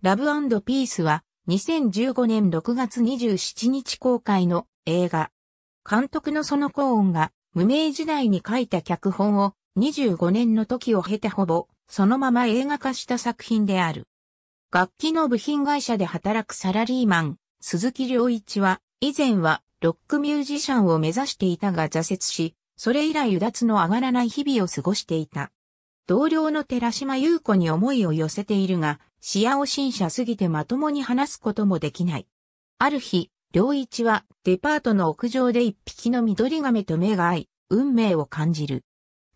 ラブピースは2015年6月27日公開の映画。監督のそのコーンが無名時代に書いた脚本を25年の時を経てほぼそのまま映画化した作品である。楽器の部品会社で働くサラリーマン、鈴木良一は以前はロックミュージシャンを目指していたが挫折し、それ以来油脱の上がらない日々を過ごしていた。同僚の寺島優子に思いを寄せているが、視野を信者すぎてまともに話すこともできない。ある日、良一はデパートの屋上で一匹の緑亀と目が合い、運命を感じる。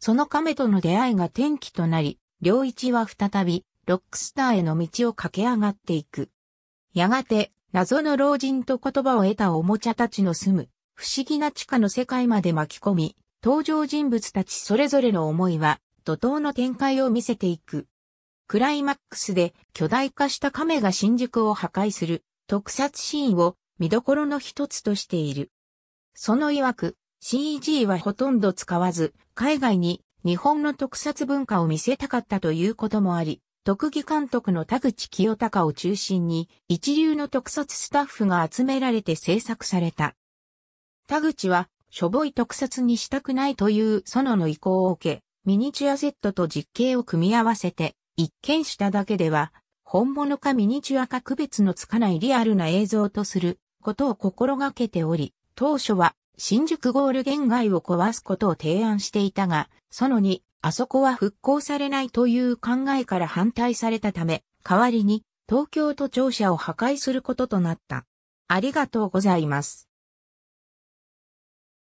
その亀との出会いが転機となり、良一は再びロックスターへの道を駆け上がっていく。やがて、謎の老人と言葉を得たおもちゃたちの住む、不思議な地下の世界まで巻き込み、登場人物たちそれぞれの思いは怒涛の展開を見せていく。クライマックスで巨大化した亀が新宿を破壊する特撮シーンを見どころの一つとしている。その曰く CG はほとんど使わず海外に日本の特撮文化を見せたかったということもあり、特技監督の田口清隆を中心に一流の特撮スタッフが集められて制作された。田口はしょぼい特撮にしたくないという園の意向を受け、ミニチュアセットと実景を組み合わせて、一見しただけでは、本物かミニチュアか区別のつかないリアルな映像とすることを心がけており、当初は新宿ゴール限界を壊すことを提案していたが、その2、あそこは復興されないという考えから反対されたため、代わりに東京都庁舎を破壊することとなった。ありがとうございます。